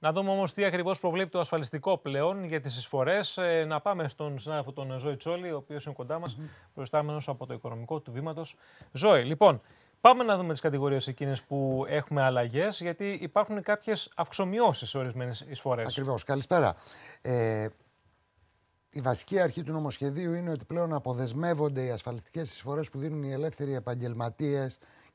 Να δούμε όμως τι ακριβώς προβλέπει το ασφαλιστικό πλέον για τις εισφορές. Ε, να πάμε στον συνάδελφο τον Ζώη Τσόλη, ο οποίος είναι κοντά μας, mm προστάμενο από το οικονομικό του βήματος. Ζώη, λοιπόν, πάμε να δούμε τις κατηγορίες εκείνες που έχουμε αλλαγές, γιατί υπάρχουν κάποιες αυξομοιώσεις σε ορισμένες εισφορές. Ακριβώς. Καλησπέρα. Ε, η βασική αρχή του νομοσχεδίου είναι ότι πλέον αποδεσμεύονται οι ασφαλιστικές εισφορές που δίνουν οι ελεύθεροι επαγγελματίες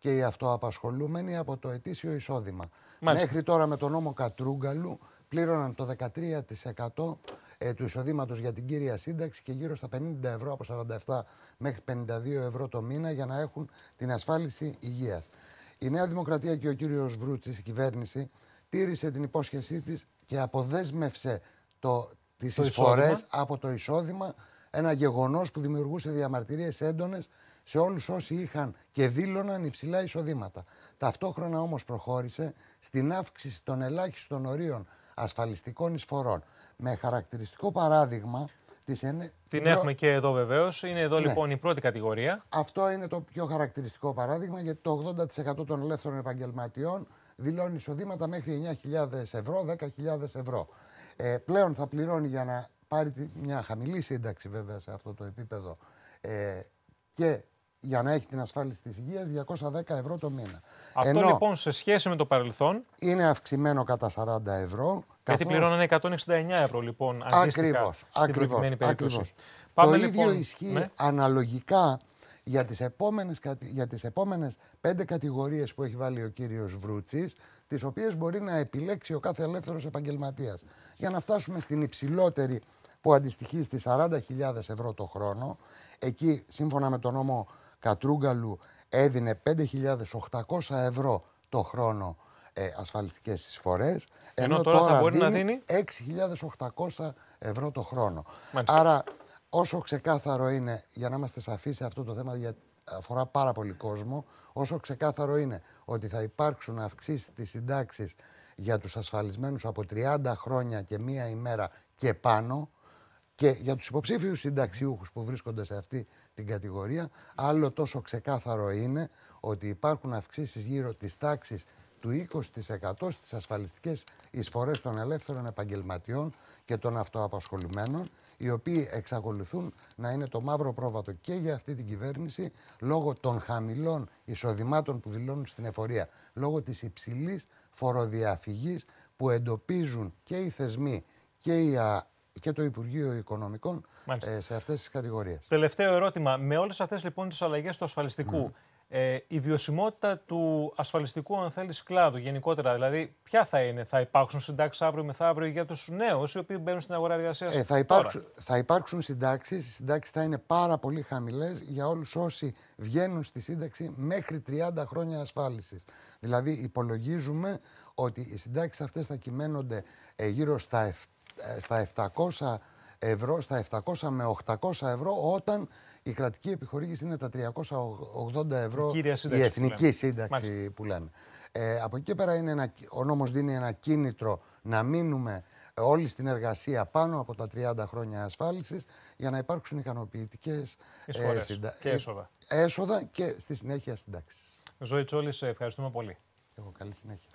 και οι αυτοαπασχολούμενοι από το ετήσιο εισόδημα. Μέχρι τώρα με τον νόμο Κατρούγκαλου πλήρωναν το 13% ε, του εισοδήματος για την κύρια σύνταξη και γύρω στα 50 ευρώ από 47 μέχρι 52 ευρώ το μήνα για να έχουν την ασφάλιση υγείας. Η Νέα Δημοκρατία και ο κύριος Βρούτσης, η κυβέρνηση, τήρησε την υπόσχεσή της και αποδέσμευσε το, τις εισφορές από το εισόδημα ένα γεγονός που δημιουργούσε διαμαρτυρίες έντονες σε όλους όσοι είχαν και δήλωναν υψηλά εισοδήματα. Ταυτόχρονα όμως προχώρησε στην αύξηση των ελάχιστων ορίων ασφαλιστικών εισφορών. Με χαρακτηριστικό παράδειγμα της ενε... Την έχουμε και εδώ βεβαίως. Είναι εδώ ναι. λοιπόν η πρώτη κατηγορία. Αυτό είναι το πιο χαρακτηριστικό παράδειγμα γιατί το 80% των ελεύθερων επαγγελματιών δηλώνει εισοδήματα μέχρι 9.000 ευρώ, 10.000 ευρώ. Ε, πλέον θα πληρώνει για να πάρει μια χαμηλή σύνταξη βέβαια σε αυτό το επίπεδο ε, και για να έχει την ασφάλιση της υγείας 210 ευρώ το μήνα. Αυτό λοιπόν σε σχέση με το παρελθόν. Είναι αυξημένο κατά 40 ευρώ. Γιατί καθώς... πληρώνανε 169 ευρώ λοιπόν ακριβώ. ακριβώς, ακριβώς. το λοιπόν, ίδιο ισχύει ναι. αναλογικά για τις, επόμενες, για πέντε κατηγορίες που έχει βάλει ο κύριος Βρούτσης, τις οποίες μπορεί να επιλέξει ο κάθε ελεύθερος επαγγελματίας. Για να φτάσουμε στην υψηλότερη που αντιστοιχεί στις 40.000 ευρώ το χρόνο, εκεί σύμφωνα με τον νόμο Κατρούγκαλου έδινε 5.800 ευρώ το χρόνο ε, ασφαλιστικές εισφορές, ενώ, ενώ τώρα, μπορεί δίνει να δίνει 6.800 ευρώ το χρόνο. Άρα όσο ξεκάθαρο είναι, για να είμαστε σαφείς σε αυτό το θέμα, γιατί αφορά πάρα πολύ κόσμο, όσο ξεκάθαρο είναι ότι θα υπάρξουν αυξήσεις της συντάξεις για τους ασφαλισμένους από 30 χρόνια και μία ημέρα και πάνω, και για τους υποψήφιους συνταξιούχους που βρίσκονται σε αυτή την κατηγορία, άλλο τόσο ξεκάθαρο είναι ότι υπάρχουν αυξήσεις γύρω της τάξης του 20% στις ασφαλιστικές εισφορές των ελεύθερων επαγγελματιών και των αυτοαπασχολουμένων, οι οποίοι εξακολουθούν να είναι το μαύρο πρόβατο και για αυτή την κυβέρνηση λόγω των χαμηλών εισοδημάτων που δηλώνουν στην εφορία, λόγω της υψηλής φοροδιαφυγής που εντοπίζουν και οι θεσμοί και οι και το Υπουργείο Οικονομικών ε, σε αυτές τις κατηγορίες. Τελευταίο ερώτημα. Με όλες αυτές λοιπόν τις αλλαγές του ασφαλιστικού, ναι. ε, η βιωσιμότητα του ασφαλιστικού αν θέλεις κλάδου γενικότερα, δηλαδή ποια θα είναι, θα υπάρξουν συντάξεις αύριο μεθαύριο για τους νέους οι οποίοι μπαίνουν στην αγορά εργασία. Ε, θα, υπάρξουν, θα υπάρξουν συντάξεις, οι συντάξεις θα είναι πάρα πολύ χαμηλές για όλους όσοι βγαίνουν στη σύνταξη μέχρι 30 χρόνια ασφάλισης. Δηλαδή υπολογίζουμε ότι οι συντάξεις αυτές θα κυμαίνονται ε, γύρω στα στα 700 ευρώ, στα 700 με 800 ευρώ όταν η κρατική επιχορήγηση είναι τα 380 ευρώ η, εθνική που σύνταξη που λένε Ε, από εκεί πέρα είναι ένα, ο νόμος δίνει ένα κίνητρο να μείνουμε όλοι στην εργασία πάνω από τα 30 χρόνια ασφάλισης για να υπάρξουν ικανοποιητικές ε, και ε, έσοδα. έσοδα και στη συνέχεια συντάξεις. Ζωή Τσόλης, ευχαριστούμε πολύ. Εγώ καλή συνέχεια.